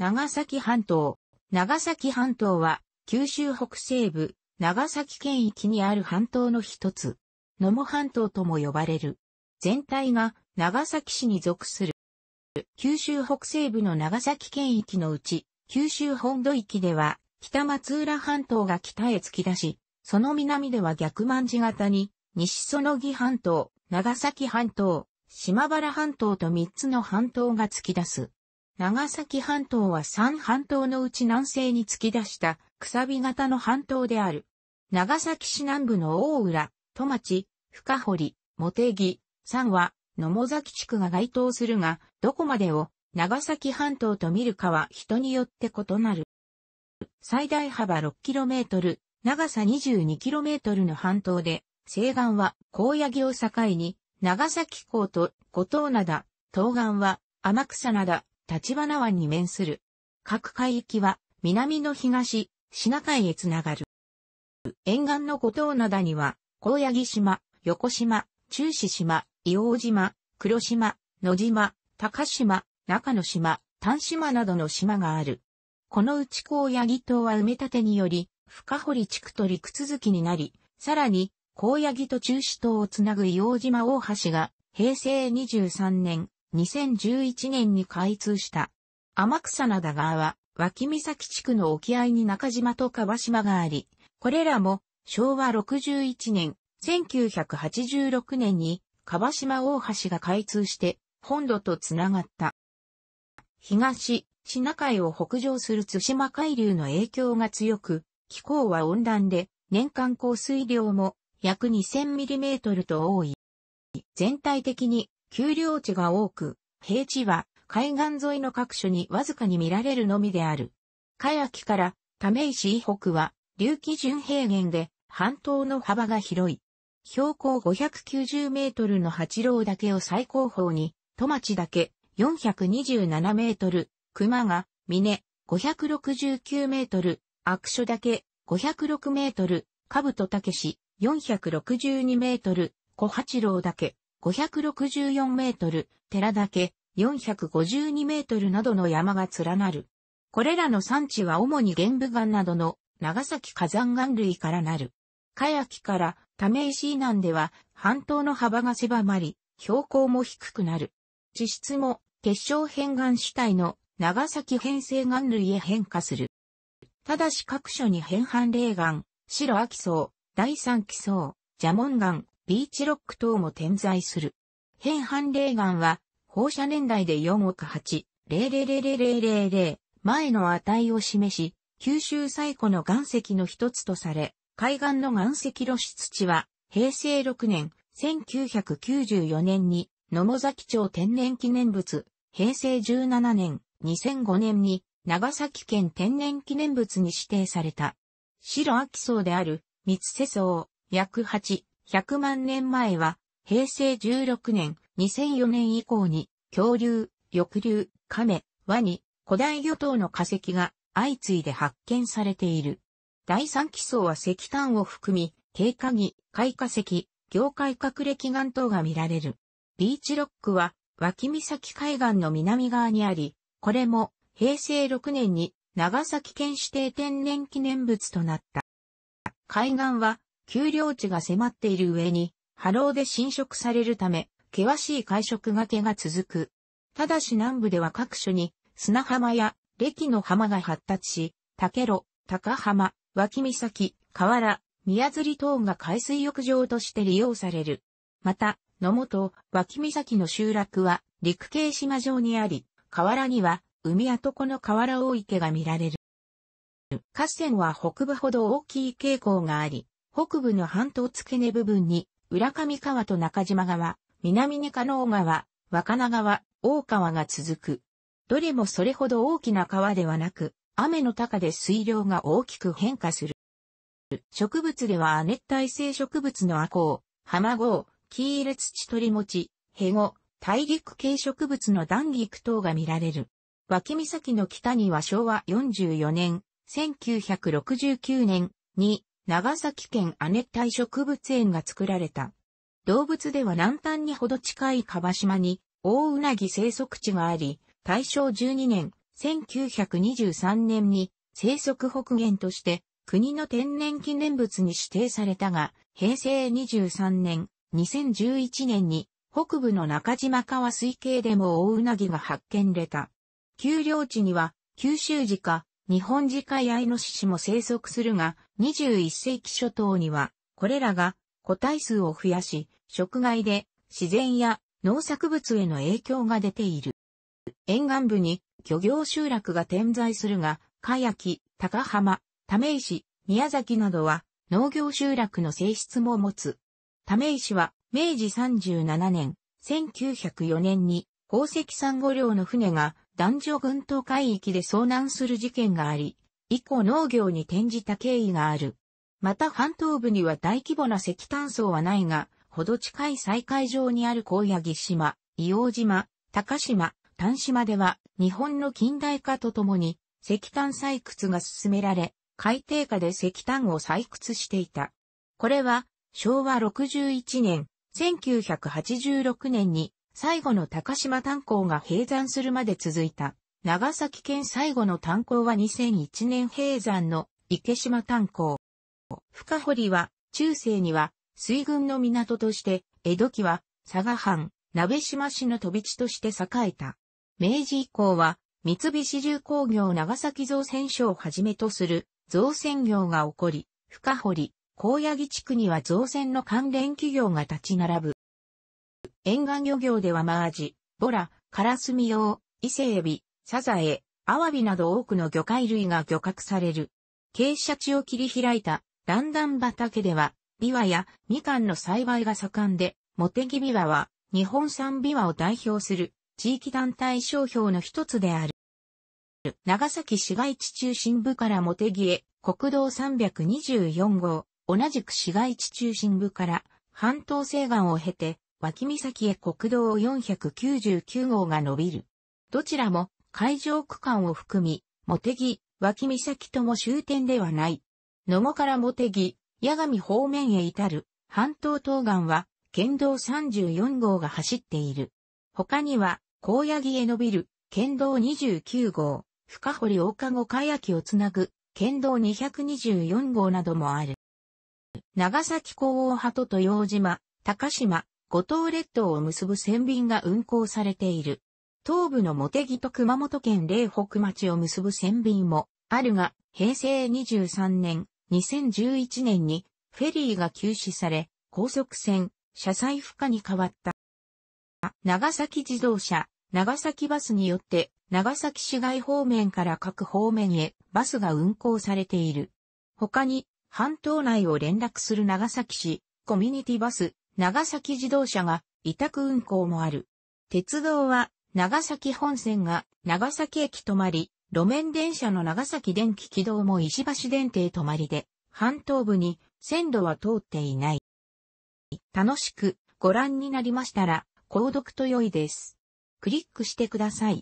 長崎半島。長崎半島は、九州北西部、長崎県域にある半島の一つ。野茂半島とも呼ばれる。全体が長崎市に属する。九州北西部の長崎県域のうち、九州本土域では、北松浦半島が北へ突き出し、その南では逆万字型に、西園木半島、長崎半島、島原半島と3つの半島が突き出す。長崎半島は三半島のうち南西に突き出したくさび型の半島である。長崎市南部の大浦、戸町、深堀、茂木、三和、野茂崎地区が該当するが、どこまでを長崎半島と見るかは人によって異なる。最大幅 6km、長さ 22km の半島で、西岸は高野木を境に、長崎港と五島灘、東岸は天草灘、立花湾に面する。各海域は、南の東、シナ海へつながる。沿岸の五島灘には、高野木島、横島、中志島、硫黄島、黒島、野島、高島、中野島、丹島などの島がある。このうち高野木島は埋め立てにより、深堀地区と陸続きになり、さらに、高野木と中志島をつなぐ硫黄島大橋が、平成23年2011年に開通した。天草灘川は、脇岬地区の沖合に中島と川島があり、これらも昭和61年、1986年に川島大橋が開通して本土とつながった。東、シナ海を北上する津島海流の影響が強く、気候は温暖で年間降水量も約2 0 0 0トルと多い。全体的に丘陵地が多く、平地は海岸沿いの各所にわずかに見られるのみである。かやきからため石以北は隆起順平原で半島の幅が広い。標高590メートルの八郎岳を最高峰に、戸町岳427メートル、熊が峰569メートル、悪所岳506メートル、兜武氏462メートル、小八郎岳564メートル、寺岳452メートルなどの山が連なる。これらの産地は主に玄武岩などの長崎火山岩類からなる。茅焼から為石以南では半島の幅が狭まり、標高も低くなる。地質も結晶片岩主体の長崎変成岩類へ変化する。ただし各所に変半霊岩、白亜紀層、第三紀層、蛇紋岩、ビーチロック等も点在する。変反霊岩は、放射年代で4億8、0000000前の値を示し、九州最古の岩石の一つとされ、海岸の岩石露出地は、平成6年、1994年に、野茂崎町天然記念物、平成17年、2005年に、長崎県天然記念物に指定された。白秋層である、三瀬層、約8、100万年前は、平成16年、2004年以降に、恐竜、翼竜、亀、ワニ、古代魚等の化石が相次いで発見されている。第三基層は石炭を含み、軽化儀、貝化石、業界隠れ祈願等が見られる。ビーチロックは、脇岬海岸の南側にあり、これも平成6年に長崎県指定天然記念物となった。海岸は丘陵地が迫っている上に、波浪で侵食されるため、険しい会食がけが続く。ただし南部では各所に砂浜や歴の浜が発達し、竹路、高浜、脇岬、河原、宮釣り等が海水浴場として利用される。また、野本、脇岬の集落は陸系島上にあり、河原には海跡の河原大池が見られる。河川は北部ほど大きい傾向があり、北部の半島付け根部分に、浦上川と中島川、南に加納川、若名川、大川が続く。どれもそれほど大きな川ではなく、雨の高で水量が大きく変化する。植物では亜熱帯性植物のアコウ、ハマゴウ、キーレツチトリモチ、ヘゴ、大陸系植物の断菊等が見られる。脇岬の北には昭和44年、1969年に長崎県亜熱帯植物園が作られた。動物では南端にほど近い川島に、大うなぎ生息地があり、大正12年、1923年に生息北限として国の天然記念物に指定されたが、平成23年、2011年に北部の中島川水系でも大うなぎが発見れた。丘陵地には九州寺か日本自家アイノシシも生息するが、21世紀初頭には、これらが個体数を増やし、食害で自然や農作物への影響が出ている。沿岸部に漁業集落が点在するが、かやき、高浜、ため石、宮崎などは農業集落の性質も持つ。為石は明治37年、1904年に宝石産瑚漁の船が男女群島海域で遭難する事件があり、以降農業に転じた経緯がある。また半島部には大規模な石炭層はないが、ほど近い再海上にある高野木島、硫黄島、高島、丹島では、日本の近代化とともに、石炭採掘が進められ、海底下で石炭を採掘していた。これは、昭和61年、1986年に最後の高島炭鉱が閉山するまで続いた。長崎県最後の炭鉱は2001年閉山の池島炭鉱。深堀は中世には水軍の港として、江戸期は佐賀藩、鍋島市の飛び地として栄えた。明治以降は三菱重工業長崎造船所をはじめとする造船業が起こり、深堀、高野木地区には造船の関連企業が立ち並ぶ。沿岸漁業ではマアジ、ボラ、カラスミ用、イセエビ、サザエ、アワビなど多くの魚介類が漁獲される。傾斜地を切り開いた段々畑では、ビワやみかんの栽培が盛んで、モテギビワは日本産ビワを代表する地域団体商標の一つである。長崎市街地中心部からモテギへ国道324号、同じく市街地中心部から半島西岸を経て脇岬へ国道499号が伸びる。どちらも海上区間を含み、茂木、脇岬とも終点ではない。野後から茂木、八神方面へ至る半島東岸は県道34号が走っている。他には、高野木へ伸びる県道29号、深堀大護海秋をつなぐ県道224号などもある。長崎港大鳩と洋島、高島、五島列島を結ぶ船便が運航されている。東部の茂木と熊本県霊北町を結ぶ船便もあるが、平成23年、2011年にフェリーが休止され、高速船、車載負荷に変わった。長崎自動車、長崎バスによって、長崎市街方面から各方面へバスが運行されている。他に、半島内を連絡する長崎市、コミュニティバス、長崎自動車が委託運行もある。鉄道は長崎本線が長崎駅止まり、路面電車の長崎電気軌道も石橋電停止まりで、半島部に線路は通っていない。楽しくご覧になりましたら、購読と良いです。クリックしてください。